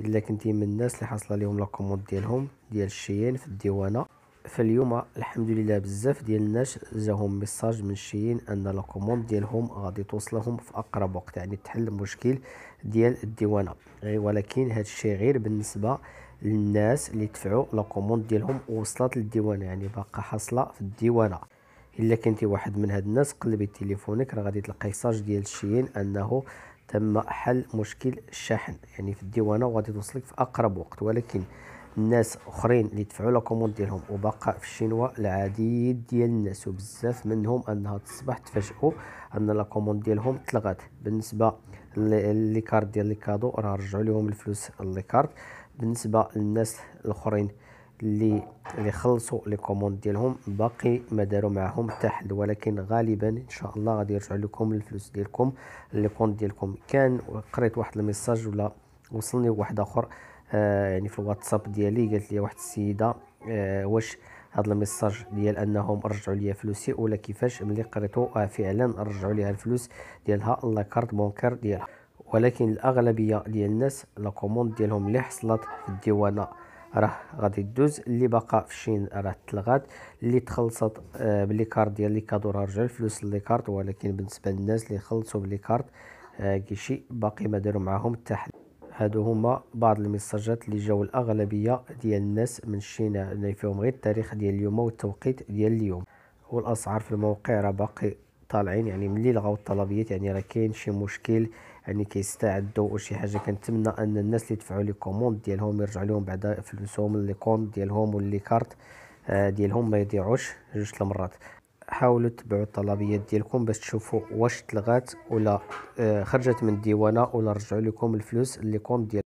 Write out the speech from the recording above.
الا كنتي من الناس اللي حصل لهم لا ديالهم ديال الشيين في الديوانه فاليوم الحمد لله بزاف ديال الناس جاهم ميساج من الشيين ان لا ديالهم غادي توصلهم في اقرب وقت يعني تحل المشكل ديال الديوانه ولكن هذا الشيء غير بالنسبه للناس اللي دفعوا لا ديالهم ووصلت للديوانه يعني باقا حاصله في الديوانه الا كنتي واحد من هاد الناس قلبي تليفونك راه غادي تلقاي ساج ديال الشيين انه تم حل مشكل الشحن يعني في الديوانه وغادي توصلك في اقرب وقت ولكن الناس اخرين اللي دفعوا لا كوموند ديالهم وبقى في الشينوا العديد ديال الناس وبزاف منهم انها تصبح تفاجئوا ان لا كوموند ديالهم تلغات بالنسبه لي كارت ديال لي كادو راه رجعوا لهم الفلوس لي كارد بالنسبه للناس الاخرين اللي اللي خلصوا لي كوموند ديالهم باقي ما داروا معاهم حتى حل ولكن غالبا ان شاء الله غادي يرجعوا لكم الفلوس ديالكم لي كونت ديالكم كان قريت واحد الميساج ولا وصلني واحد اخر آه يعني في الواتساب ديالي قالت لي واحد السيده آه واش هذا الميساج ديال انهم رجعوا لي فلوسي ولا كيفاش ملي قريتو آه فعلا رجعوا ليها الفلوس ديالها لا كارت بونكار ديالها ولكن الاغلبيه ديال الناس لا كوموند ديالهم اللي حصلت في الديوانه راه غادي دوز اللي باقا في شين راه تلغات اللي تخلصت آه، بلي كارت ديال لي كادو راه رجع الفلوس لي كارت ولكن بالنسبه للناس اللي خلصوا بلي كارت آه، كيشي باقي ما داروا معاهم حتى هادو هما بعض الميساجات اللي جاو الاغلبيه ديال الناس من الشين اللي فيهم غير التاريخ ديال اليوم والتوقيت ديال اليوم والاسعار في الموقع راه باقي طالعين يعني ملي لغاو الطلبيات يعني راه كاين شي مشكل يعني كيستعدوا وشي شي حاجه كنتمنى ان الناس اللي دفعوا لي كوموند ديالهم يرجع لهم بعدا فلوسهم لي كونت ديالهم واللي كارت آه، ديالهم ما يضيعوش جوج المرات حاولوا تبعوا الطلبيات ديالكم باش تشوفوا واش تلغات ولا آه، خرجت من الديوانه ولا رجعوا لكم الفلوس اللي كونت ديال